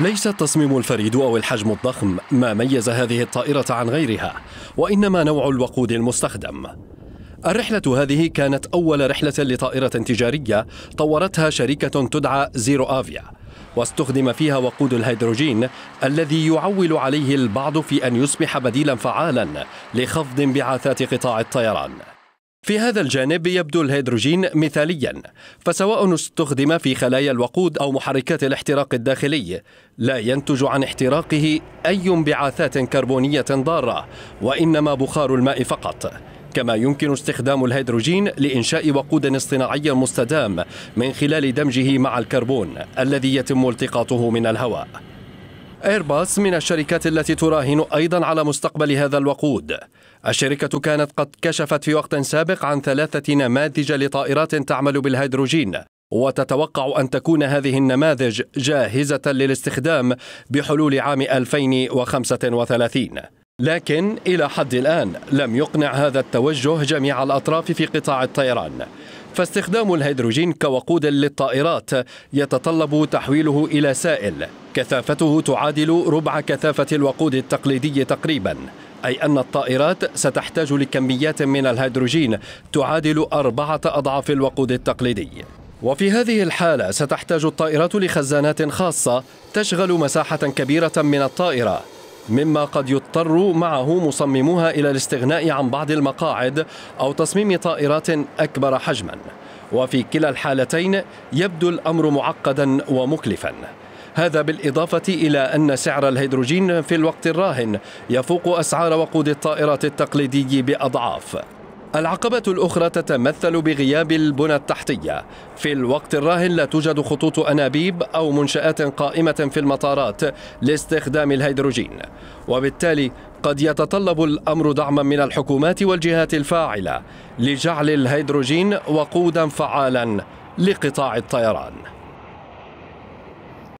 ليس التصميم الفريد او الحجم الضخم ما ميز هذه الطائره عن غيرها وانما نوع الوقود المستخدم الرحلة هذه كانت أول رحلة لطائرة تجارية طورتها شركة تدعى زيرو آفيا واستخدم فيها وقود الهيدروجين الذي يعول عليه البعض في أن يصبح بديلا فعالا لخفض انبعاثات قطاع الطيران في هذا الجانب يبدو الهيدروجين مثاليا فسواء استخدم في خلايا الوقود او محركات الاحتراق الداخلي لا ينتج عن احتراقه اي انبعاثات كربونيه ضاره وانما بخار الماء فقط كما يمكن استخدام الهيدروجين لإنشاء وقود اصطناعي مستدام من خلال دمجه مع الكربون الذي يتم التقاطه من الهواء ايرباص من الشركات التي تراهن ايضا على مستقبل هذا الوقود. الشركة كانت قد كشفت في وقت سابق عن ثلاثة نماذج لطائرات تعمل بالهيدروجين، وتتوقع أن تكون هذه النماذج جاهزة للاستخدام بحلول عام 2035. لكن إلى حد الآن لم يقنع هذا التوجه جميع الأطراف في قطاع الطيران فاستخدام الهيدروجين كوقود للطائرات يتطلب تحويله إلى سائل كثافته تعادل ربع كثافة الوقود التقليدي تقريبا أي أن الطائرات ستحتاج لكميات من الهيدروجين تعادل أربعة أضعاف الوقود التقليدي وفي هذه الحالة ستحتاج الطائرات لخزانات خاصة تشغل مساحة كبيرة من الطائرة مما قد يضطر معه مصمموها إلى الاستغناء عن بعض المقاعد أو تصميم طائرات أكبر حجما وفي كلا الحالتين يبدو الأمر معقدا ومكلفا هذا بالإضافة إلى أن سعر الهيدروجين في الوقت الراهن يفوق أسعار وقود الطائرات التقليدي بأضعاف العقبة الأخرى تتمثل بغياب البنى التحتية في الوقت الراهن لا توجد خطوط أنابيب أو منشآت قائمة في المطارات لاستخدام الهيدروجين وبالتالي قد يتطلب الأمر دعما من الحكومات والجهات الفاعلة لجعل الهيدروجين وقودا فعالا لقطاع الطيران